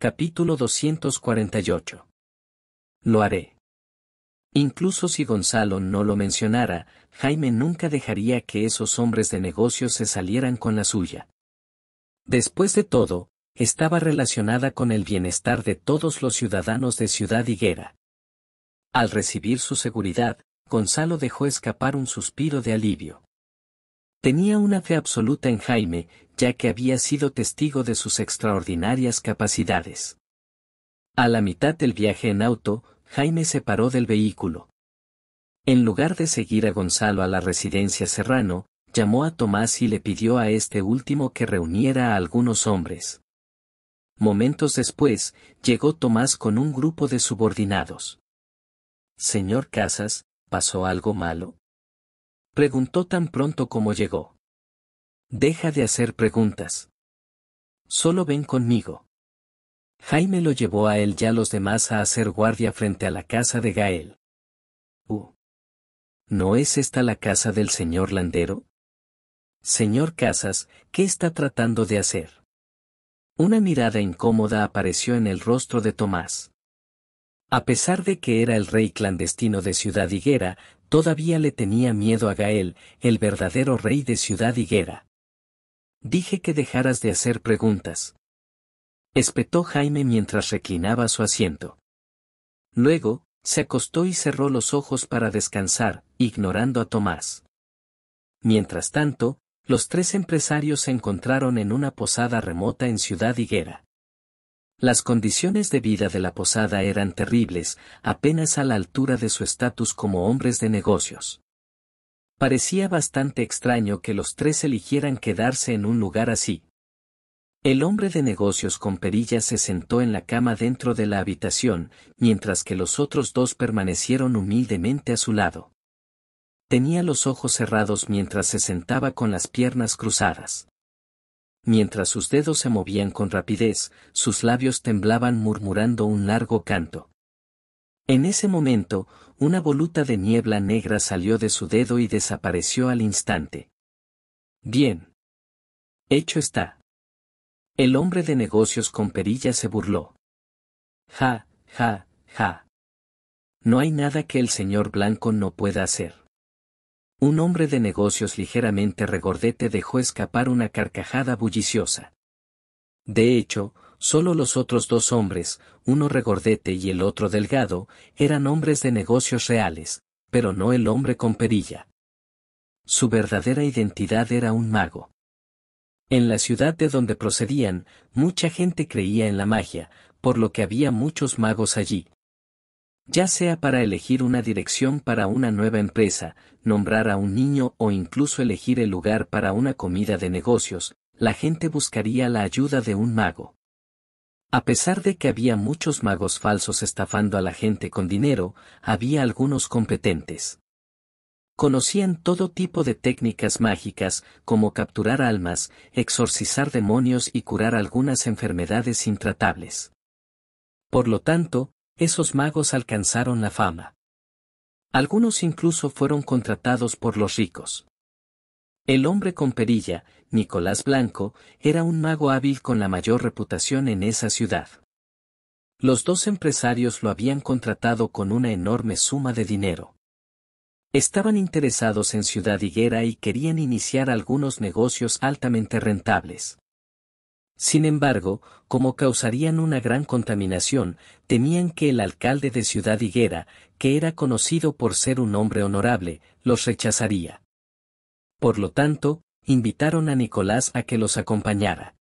Capítulo 248. Lo haré. Incluso si Gonzalo no lo mencionara, Jaime nunca dejaría que esos hombres de negocios se salieran con la suya. Después de todo, estaba relacionada con el bienestar de todos los ciudadanos de Ciudad Higuera. Al recibir su seguridad, Gonzalo dejó escapar un suspiro de alivio. Tenía una fe absoluta en Jaime, ya que había sido testigo de sus extraordinarias capacidades. A la mitad del viaje en auto, Jaime se paró del vehículo. En lugar de seguir a Gonzalo a la residencia Serrano, llamó a Tomás y le pidió a este último que reuniera a algunos hombres. Momentos después, llegó Tomás con un grupo de subordinados. Señor Casas, ¿pasó algo malo? Preguntó tan pronto como llegó. Deja de hacer preguntas. Solo ven conmigo. Jaime lo llevó a él y a los demás a hacer guardia frente a la casa de Gael. Uh. ¿No es esta la casa del señor Landero? Señor Casas, ¿qué está tratando de hacer? Una mirada incómoda apareció en el rostro de Tomás. A pesar de que era el rey clandestino de Ciudad Higuera, Todavía le tenía miedo a Gael, el verdadero rey de Ciudad Higuera. Dije que dejaras de hacer preguntas. Espetó Jaime mientras reclinaba su asiento. Luego, se acostó y cerró los ojos para descansar, ignorando a Tomás. Mientras tanto, los tres empresarios se encontraron en una posada remota en Ciudad Higuera. Las condiciones de vida de la posada eran terribles, apenas a la altura de su estatus como hombres de negocios. Parecía bastante extraño que los tres eligieran quedarse en un lugar así. El hombre de negocios con perilla se sentó en la cama dentro de la habitación, mientras que los otros dos permanecieron humildemente a su lado. Tenía los ojos cerrados mientras se sentaba con las piernas cruzadas. Mientras sus dedos se movían con rapidez, sus labios temblaban murmurando un largo canto. En ese momento, una voluta de niebla negra salió de su dedo y desapareció al instante. Bien. Hecho está. El hombre de negocios con perilla se burló. Ja, ja, ja. No hay nada que el señor Blanco no pueda hacer. Un hombre de negocios ligeramente regordete dejó escapar una carcajada bulliciosa. De hecho, solo los otros dos hombres, uno regordete y el otro delgado, eran hombres de negocios reales, pero no el hombre con perilla. Su verdadera identidad era un mago. En la ciudad de donde procedían, mucha gente creía en la magia, por lo que había muchos magos allí, ya sea para elegir una dirección para una nueva empresa, nombrar a un niño o incluso elegir el lugar para una comida de negocios, la gente buscaría la ayuda de un mago. A pesar de que había muchos magos falsos estafando a la gente con dinero, había algunos competentes. Conocían todo tipo de técnicas mágicas, como capturar almas, exorcizar demonios y curar algunas enfermedades intratables. Por lo tanto, esos magos alcanzaron la fama. Algunos incluso fueron contratados por los ricos. El hombre con perilla, Nicolás Blanco, era un mago hábil con la mayor reputación en esa ciudad. Los dos empresarios lo habían contratado con una enorme suma de dinero. Estaban interesados en Ciudad Higuera y querían iniciar algunos negocios altamente rentables. Sin embargo, como causarían una gran contaminación, temían que el alcalde de Ciudad Higuera, que era conocido por ser un hombre honorable, los rechazaría. Por lo tanto, invitaron a Nicolás a que los acompañara.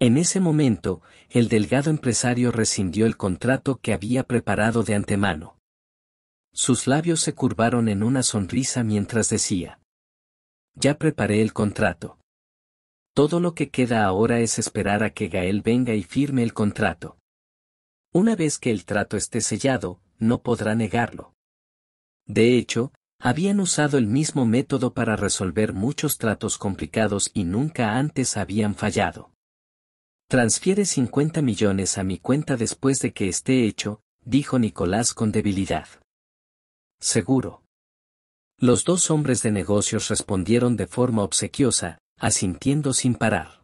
En ese momento, el delgado empresario rescindió el contrato que había preparado de antemano. Sus labios se curvaron en una sonrisa mientras decía, Ya preparé el contrato. Todo lo que queda ahora es esperar a que Gael venga y firme el contrato. Una vez que el trato esté sellado, no podrá negarlo. De hecho, habían usado el mismo método para resolver muchos tratos complicados y nunca antes habían fallado. Transfiere 50 millones a mi cuenta después de que esté hecho, dijo Nicolás con debilidad. Seguro. Los dos hombres de negocios respondieron de forma obsequiosa, asintiendo sin parar.